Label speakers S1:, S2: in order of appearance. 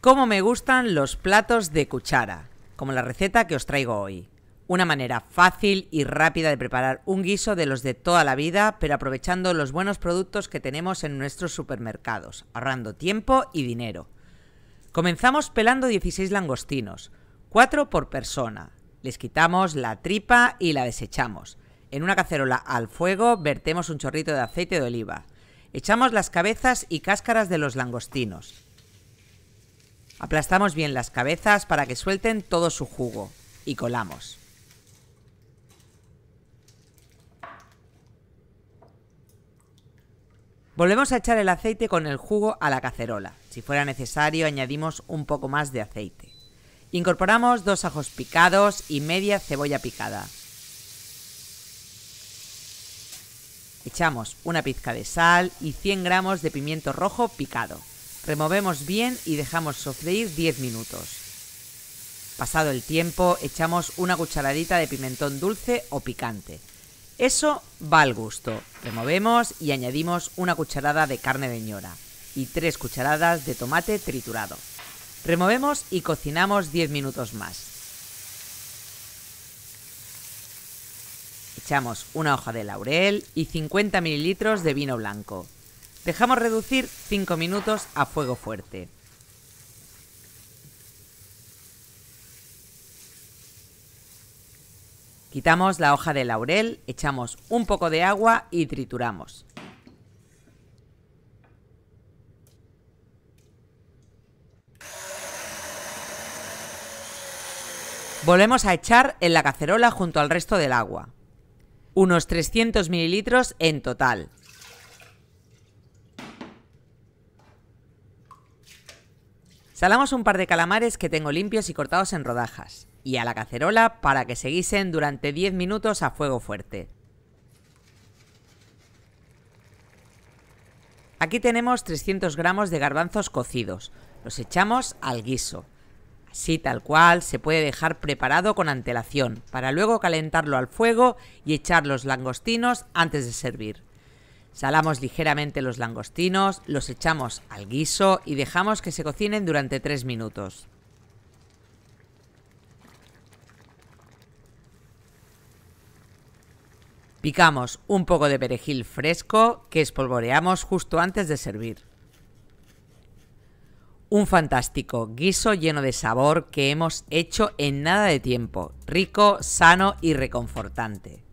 S1: Cómo me gustan los platos de cuchara, como la receta que os traigo hoy. Una manera fácil y rápida de preparar un guiso de los de toda la vida, pero aprovechando los buenos productos que tenemos en nuestros supermercados, ahorrando tiempo y dinero. Comenzamos pelando 16 langostinos, 4 por persona. Les quitamos la tripa y la desechamos. En una cacerola al fuego vertemos un chorrito de aceite de oliva. Echamos las cabezas y cáscaras de los langostinos Aplastamos bien las cabezas para que suelten todo su jugo y colamos. Volvemos a echar el aceite con el jugo a la cacerola. Si fuera necesario, añadimos un poco más de aceite. Incorporamos dos ajos picados y media cebolla picada. Echamos una pizca de sal y 100 gramos de pimiento rojo picado. Removemos bien y dejamos sofreír 10 minutos. Pasado el tiempo, echamos una cucharadita de pimentón dulce o picante. Eso va al gusto. Removemos y añadimos una cucharada de carne de ñora y 3 cucharadas de tomate triturado. Removemos y cocinamos 10 minutos más. Echamos una hoja de laurel y 50 mililitros de vino blanco. Dejamos reducir 5 minutos a fuego fuerte. Quitamos la hoja de laurel, echamos un poco de agua y trituramos. Volvemos a echar en la cacerola junto al resto del agua. Unos 300 mililitros en total. Salamos un par de calamares que tengo limpios y cortados en rodajas, y a la cacerola para que se guisen durante 10 minutos a fuego fuerte. Aquí tenemos 300 gramos de garbanzos cocidos, los echamos al guiso. Así tal cual se puede dejar preparado con antelación, para luego calentarlo al fuego y echar los langostinos antes de servir. Salamos ligeramente los langostinos, los echamos al guiso y dejamos que se cocinen durante 3 minutos. Picamos un poco de perejil fresco que espolvoreamos justo antes de servir. Un fantástico guiso lleno de sabor que hemos hecho en nada de tiempo, rico, sano y reconfortante.